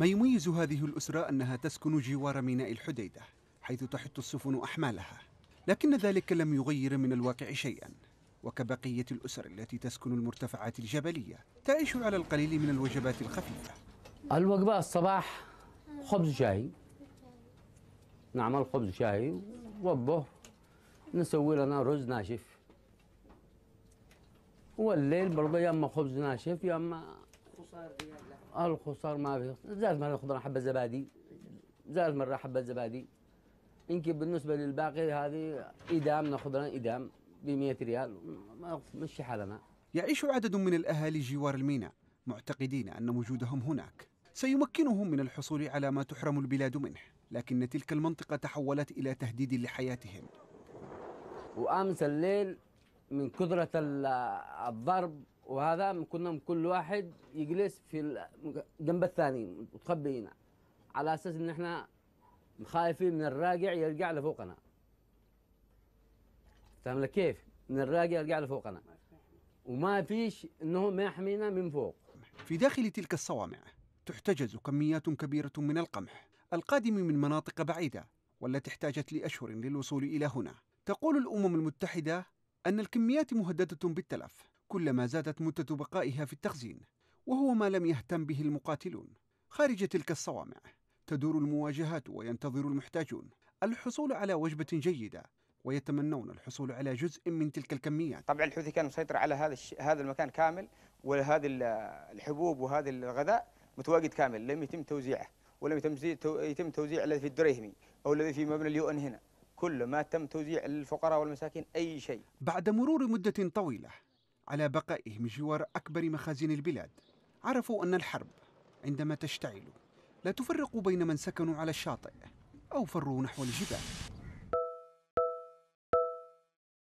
ما يميز هذه الأسرة أنها تسكن جوار ميناء الحديدة حيث تحط السفن أحمالها لكن ذلك لم يغير من الواقع شيئا وكبقية الأسر التي تسكن المرتفعات الجبلية تعيش على القليل من الوجبات الخفيفة الوجبة الصباح خبز شاي نعمل خبز شاي والظهر نسوي لنا رز ناشف والليل برضه يا اما خبز ناشف يا اما الخصار ما في زاد مره خضره حبه زبادي زاد مره حبه زبادي يمكن بالنسبه للباقي هذه ادام ناخذ ادام ب 100 ريال مشي حالنا يعيش عدد من الاهالي جوار الميناء معتقدين ان وجودهم هناك سيمكنهم من الحصول على ما تحرم البلاد منه لكن تلك المنطقه تحولت الى تهديد لحياتهم وامس الليل من كثرة الضرب وهذا كنا كل واحد يجلس في جنب الثاني متخبينا على اساس ان احنا خايفين من الراجع يرجع لفوقنا فاهم كيف؟ من الراجع يرجع لفوقنا وما فيش انه ما يحمينا من فوق في داخل تلك الصوامع تحتجز كميات كبيرة من القمح القادم من مناطق بعيدة والتي احتاجت لأشهر للوصول إلى هنا تقول الأمم المتحدة أن الكميات مهددة بالتلف كلما زادت مدة بقائها في التخزين وهو ما لم يهتم به المقاتلون خارج تلك الصوامع تدور المواجهات وينتظر المحتاجون الحصول على وجبة جيدة ويتمنون الحصول على جزء من تلك الكميات. طبعا الحوثي كان مسيطر على هذا الش... هذا المكان كامل وهذه الحبوب وهذا الغذاء متواجد كامل لم يتم توزيعه ولم يتم يتم توزيع الذي في الدريهمي او الذي في مبنى اليو ان هنا كل ما تم توزيع للفقراء والمساكين أي شيء بعد مرور مدة طويلة على بقائهم جوار أكبر مخازن البلاد عرفوا أن الحرب عندما تشتعل لا تفرق بين من سكنوا على الشاطئ أو فروا نحو الجبال